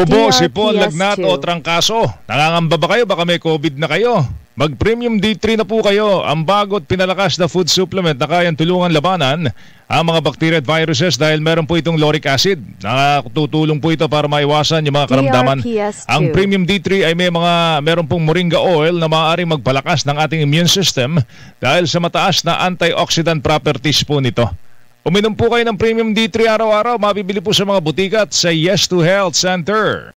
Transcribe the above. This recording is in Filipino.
Tubo, sipon, lagnat o trangkaso. Nangangamba ba kayo? Baka may COVID na kayo. Mag-premium D3 na po kayo. Ang bago at pinalakas na food supplement na kayang tulungan labanan ang mga bacteria at viruses dahil meron po itong lauric acid. Nakatutulong po ito para maiwasan yung mga karamdaman. Ang premium D3 ay may mga meron pong moringa oil na maaaring magpalakas ng ating immune system dahil sa mataas na antioxidant properties po nito. Uminom po kayo ng premium D3 araw-araw, mabibili po sa mga butika at sa Yes to Health Center.